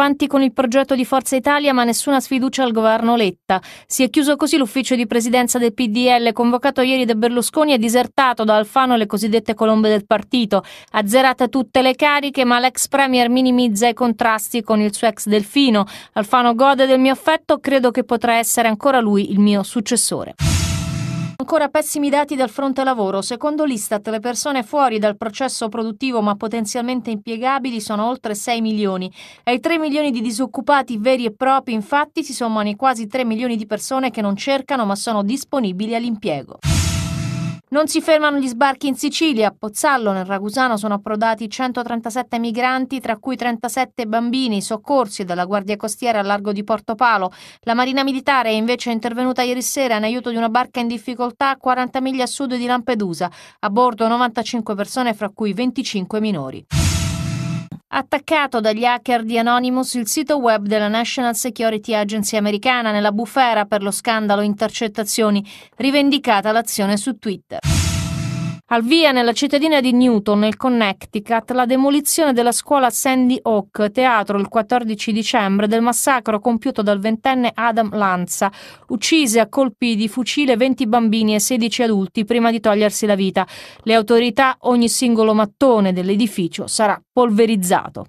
avanti con il progetto di Forza Italia ma nessuna sfiducia al governo Letta. Si è chiuso così l'ufficio di presidenza del PDL convocato ieri da Berlusconi e disertato da Alfano le cosiddette colombe del partito. Azzerate tutte le cariche ma l'ex premier minimizza i contrasti con il suo ex delfino. Alfano gode del mio affetto, credo che potrà essere ancora lui il mio successore. Ancora pessimi dati dal fronte lavoro. Secondo l'Istat le persone fuori dal processo produttivo ma potenzialmente impiegabili sono oltre 6 milioni. Ai 3 milioni di disoccupati veri e propri infatti si sommano i quasi 3 milioni di persone che non cercano ma sono disponibili all'impiego. Non si fermano gli sbarchi in Sicilia. A Pozzallo, nel Ragusano, sono approdati 137 migranti, tra cui 37 bambini, soccorsi dalla Guardia Costiera a largo di Porto Palo. La Marina Militare è invece intervenuta ieri sera in aiuto di una barca in difficoltà a 40 miglia a sud di Lampedusa. A bordo 95 persone, fra cui 25 minori attaccato dagli hacker di Anonymous il sito web della National Security Agency americana nella bufera per lo scandalo intercettazioni, rivendicata l'azione su Twitter. Al via, nella cittadina di Newton, nel Connecticut, la demolizione della scuola Sandy Hook, teatro il 14 dicembre del massacro compiuto dal ventenne Adam Lanza, uccise a colpi di fucile 20 bambini e 16 adulti prima di togliersi la vita. Le autorità, ogni singolo mattone dell'edificio sarà polverizzato.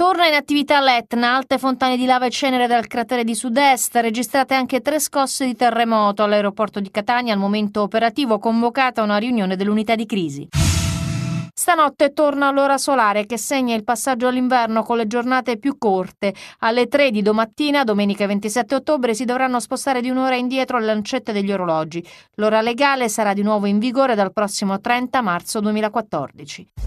Torna in attività l'Etna, alte fontane di lava e cenere dal cratere di sud-est, registrate anche tre scosse di terremoto all'aeroporto di Catania, al momento operativo convocata una riunione dell'unità di crisi. Stanotte torna l'ora solare che segna il passaggio all'inverno con le giornate più corte. Alle 3 di domattina, domenica 27 ottobre, si dovranno spostare di un'ora indietro le lancette degli orologi. L'ora legale sarà di nuovo in vigore dal prossimo 30 marzo 2014.